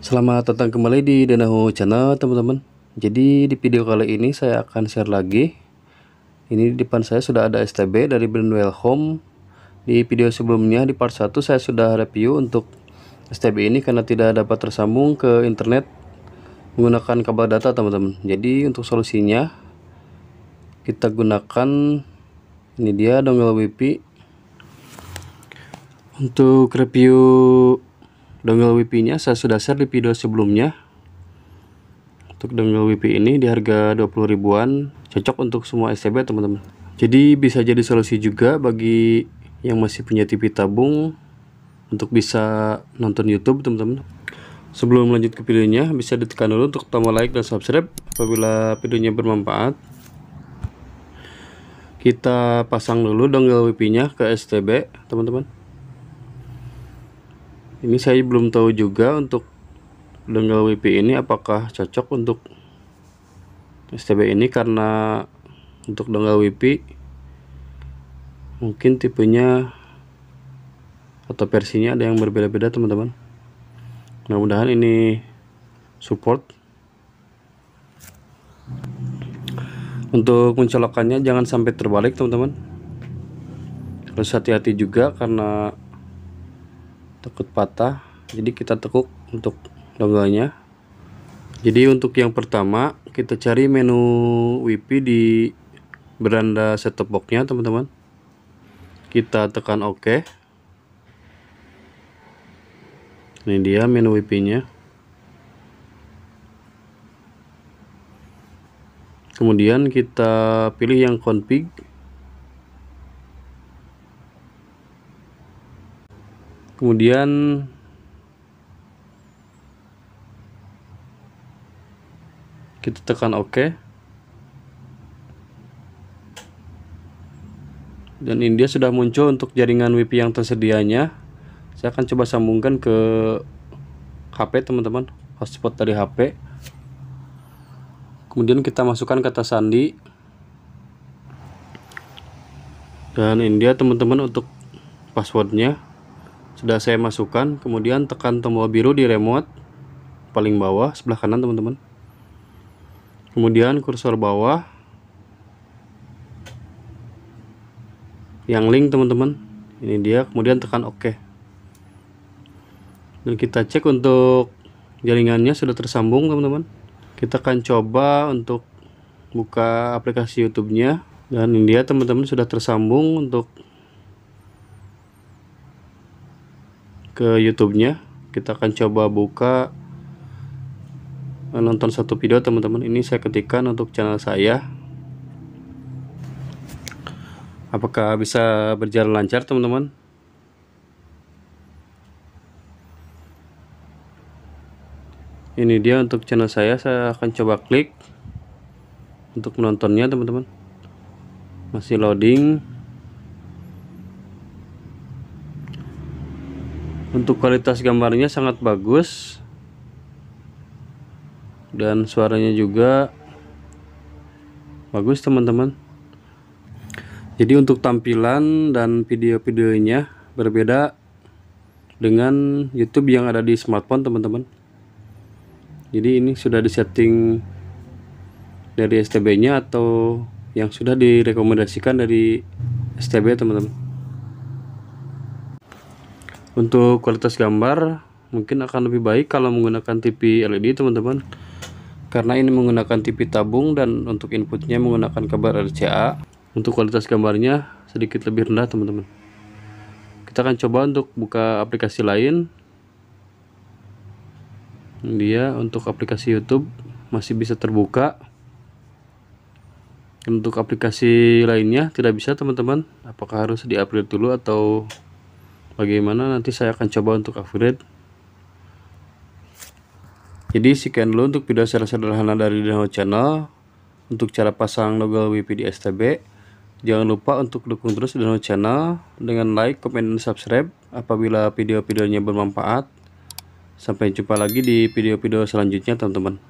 Selamat datang kembali di Danaho Channel teman-teman Jadi di video kali ini saya akan share lagi Ini di depan saya sudah ada STB dari Brandwell Home Di video sebelumnya di part 1 saya sudah review untuk STB ini karena tidak dapat tersambung ke internet Menggunakan kabel data teman-teman Jadi untuk solusinya Kita gunakan Ini dia dongle WP Untuk review dongle WiFi-nya saya sudah share di video sebelumnya. Untuk dongle WiFi ini di harga 20 ribuan, cocok untuk semua STB teman-teman. Jadi bisa jadi solusi juga bagi yang masih punya TV tabung untuk bisa nonton YouTube teman-teman. Sebelum lanjut ke videonya, bisa ditekan dulu untuk tombol like dan subscribe apabila videonya bermanfaat. Kita pasang dulu dongle WiFi-nya ke STB, teman-teman ini saya belum tahu juga untuk dongle WP ini apakah cocok untuk STB ini karena untuk dongle WP mungkin tipenya atau versinya ada yang berbeda-beda teman-teman mudah-mudahan ini support untuk mencolokkannya jangan sampai terbalik teman-teman harus hati-hati juga karena takut patah jadi kita tekuk untuk donggolnya jadi untuk yang pertama kita cari menu WiFi di beranda setup boxnya teman-teman kita tekan OK ini dia menu WiFi nya kemudian kita pilih yang config kemudian kita tekan OK dan ini dia sudah muncul untuk jaringan WiFi yang tersedianya saya akan coba sambungkan ke HP teman-teman hotspot dari HP kemudian kita masukkan kata sandi dan ini dia teman-teman untuk passwordnya sudah saya masukkan kemudian tekan tombol biru di remote paling bawah sebelah kanan teman-teman kemudian kursor bawah yang link teman-teman ini dia kemudian tekan ok dan kita cek untuk jaringannya sudah tersambung teman-teman kita akan coba untuk buka aplikasi YouTube nya dan ini dia teman-teman sudah tersambung untuk ke YouTube-nya. Kita akan coba buka eh, nonton satu video teman-teman. Ini saya ketikkan untuk channel saya. Apakah bisa berjalan lancar teman-teman? Ini dia untuk channel saya. Saya akan coba klik untuk menontonnya teman-teman. Masih loading. untuk kualitas gambarnya sangat bagus dan suaranya juga bagus teman-teman jadi untuk tampilan dan video-videonya berbeda dengan YouTube yang ada di smartphone teman-teman jadi ini sudah disetting dari STB nya atau yang sudah direkomendasikan dari STB teman-teman untuk kualitas gambar mungkin akan lebih baik kalau menggunakan TV LED teman-teman karena ini menggunakan TV tabung dan untuk inputnya menggunakan kabar RCA untuk kualitas gambarnya sedikit lebih rendah teman-teman kita akan coba untuk buka aplikasi lain dia untuk aplikasi YouTube masih bisa terbuka untuk aplikasi lainnya tidak bisa teman-teman apakah harus diupgrade dulu atau bagaimana nanti saya akan coba untuk upgrade jadi sekian dulu untuk video secara sederhana dari Dino Channel untuk cara pasang logo WP di STB jangan lupa untuk dukung terus Dino Channel dengan like, komen, dan subscribe apabila video-videonya bermanfaat sampai jumpa lagi di video-video selanjutnya teman-teman